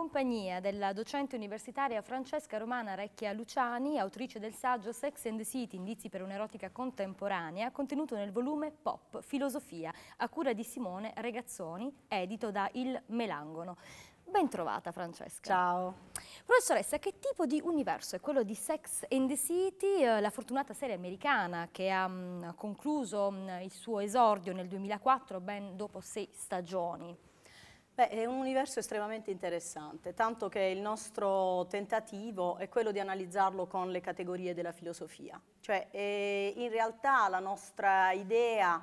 compagnia della docente universitaria Francesca Romana Recchia Luciani, autrice del saggio Sex and the City, indizi per un'erotica contemporanea, contenuto nel volume Pop, Filosofia, a cura di Simone Regazzoni, edito da Il Melangono. Ben trovata Francesca. Ciao. Professoressa, che tipo di universo è quello di Sex and the City, eh, la fortunata serie americana che ha mm, concluso mm, il suo esordio nel 2004 ben dopo sei stagioni? Beh, è un universo estremamente interessante, tanto che il nostro tentativo è quello di analizzarlo con le categorie della filosofia. Cioè, eh, in realtà la nostra idea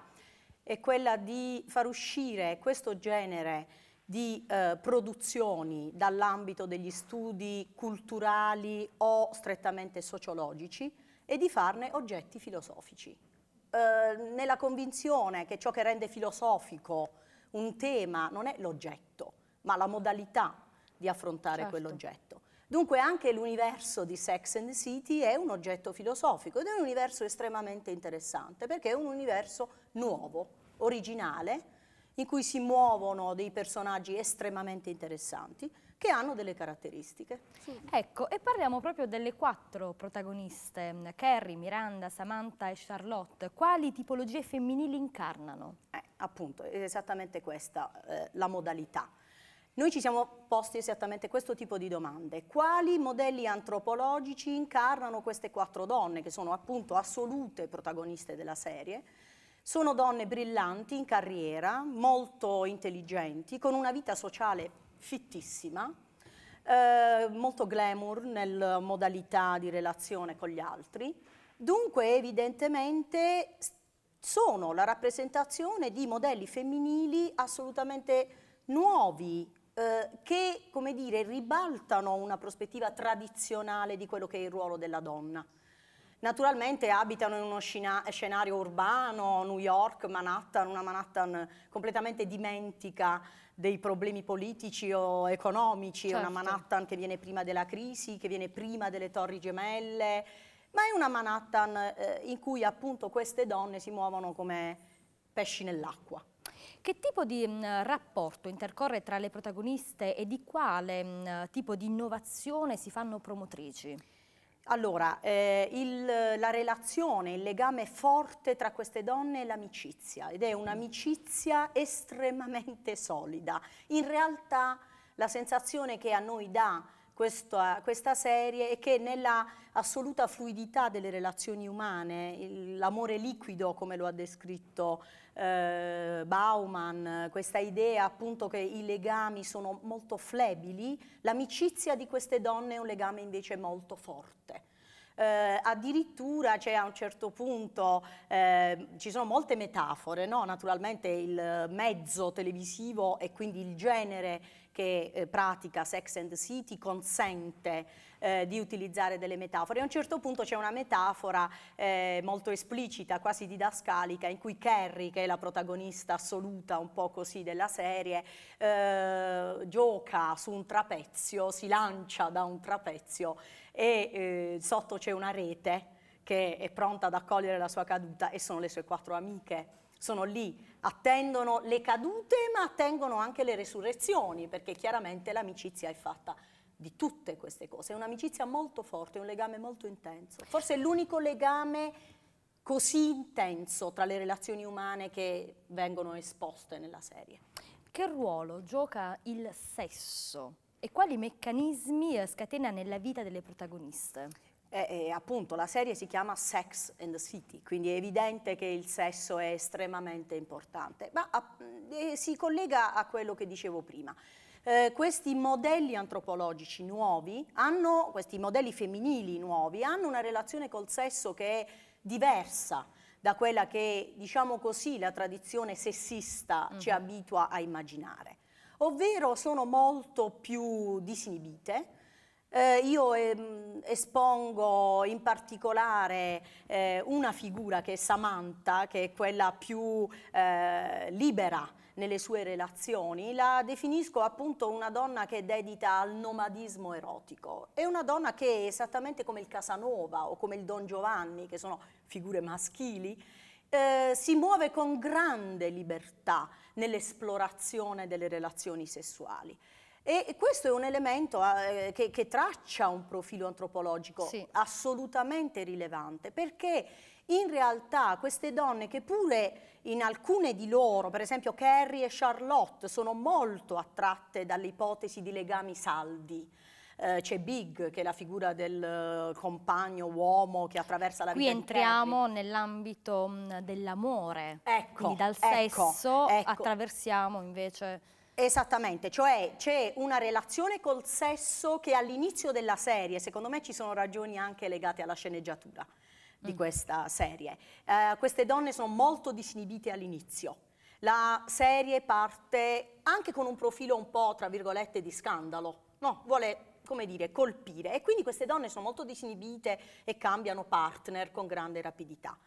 è quella di far uscire questo genere di eh, produzioni dall'ambito degli studi culturali o strettamente sociologici e di farne oggetti filosofici. Eh, nella convinzione che ciò che rende filosofico un tema non è l'oggetto, ma la modalità di affrontare certo. quell'oggetto. Dunque anche l'universo di Sex and the City è un oggetto filosofico ed è un universo estremamente interessante perché è un universo nuovo, originale, in cui si muovono dei personaggi estremamente interessanti che hanno delle caratteristiche. Sì. Ecco, e parliamo proprio delle quattro protagoniste, Carrie, Miranda, Samantha e Charlotte. Quali tipologie femminili incarnano? appunto, è esattamente questa eh, la modalità. Noi ci siamo posti esattamente questo tipo di domande. Quali modelli antropologici incarnano queste quattro donne, che sono appunto assolute protagoniste della serie? Sono donne brillanti, in carriera, molto intelligenti, con una vita sociale fittissima, eh, molto glamour nella modalità di relazione con gli altri. Dunque, evidentemente, sono la rappresentazione di modelli femminili assolutamente nuovi, eh, che come dire, ribaltano una prospettiva tradizionale di quello che è il ruolo della donna. Naturalmente abitano in uno scenario urbano, New York, Manhattan, una Manhattan completamente dimentica dei problemi politici o economici, certo. una Manhattan che viene prima della crisi, che viene prima delle torri gemelle, ma è una Manhattan eh, in cui appunto queste donne si muovono come pesci nell'acqua. Che tipo di mh, mm, rapporto intercorre tra le protagoniste e di quale mh, mm, tipo di innovazione si fanno promotrici? Allora, eh, il, la relazione, il legame forte tra queste donne è l'amicizia ed è un'amicizia estremamente solida. In realtà la sensazione che a noi dà questa, questa serie e che nella assoluta fluidità delle relazioni umane, l'amore liquido come lo ha descritto eh, Bauman, questa idea appunto che i legami sono molto flebili, l'amicizia di queste donne è un legame invece molto forte. Eh, addirittura c'è cioè, a un certo punto, eh, ci sono molte metafore, no? naturalmente il mezzo televisivo e quindi il genere che eh, pratica Sex and City consente eh, di utilizzare delle metafore. a un certo punto c'è una metafora eh, molto esplicita, quasi didascalica, in cui Carrie, che è la protagonista assoluta un po' così della serie, eh, gioca su un trapezio, si lancia da un trapezio e eh, sotto c'è una rete che è pronta ad accogliere la sua caduta e sono le sue quattro amiche sono lì, attendono le cadute ma attendono anche le resurrezioni perché chiaramente l'amicizia è fatta di tutte queste cose, è un'amicizia molto forte, è un legame molto intenso, forse è l'unico legame così intenso tra le relazioni umane che vengono esposte nella serie. Che ruolo gioca il sesso e quali meccanismi scatena nella vita delle protagoniste? Eh, eh, appunto la serie si chiama Sex and the City, quindi è evidente che il sesso è estremamente importante, ma a, ah, eh, si collega a quello che dicevo prima. Eh, questi modelli antropologici nuovi, hanno, questi modelli femminili nuovi, hanno una relazione col sesso che è diversa da quella che, diciamo così, la tradizione sessista mm. ci mm-hmm. abitua a immaginare. Ovvero sono molto più disinibite, eh, io ehm, espongo in particolare eh, una figura che è Samantha, che è quella più eh, libera nelle sue relazioni, la definisco appunto una donna che è dedita al nomadismo erotico. È una donna che esattamente come il Casanova o come il Don Giovanni, che sono figure maschili, eh, si muove con grande libertà nell'esplorazione delle relazioni sessuali. E questo è un elemento ah, eh, che, che, traccia un profilo antropologico sì. assolutamente rilevante, perché in realtà queste donne che pure in alcune di loro, per esempio Carrie e Charlotte, sono molto attratte dalle ipotesi di legami saldi, eh, c'è Big, che è la figura del eh, compagno uomo che attraversa la vita. Qui entriamo nell'ambito mm, dell'amore, ecco, quindi dal ecco, sesso ecco. attraversiamo invece Esattamente, cioè c'è una relazione col sesso che all'inizio della serie, secondo me ci sono ragioni anche legate alla sceneggiatura di mm. questa serie. Eh, queste donne sono molto disinibite all'inizio. La serie parte anche con un profilo un po', tra virgolette, di scandalo. No, vuole come dire, colpire. E quindi queste donne sono molto disinibite e cambiano partner con grande rapidità.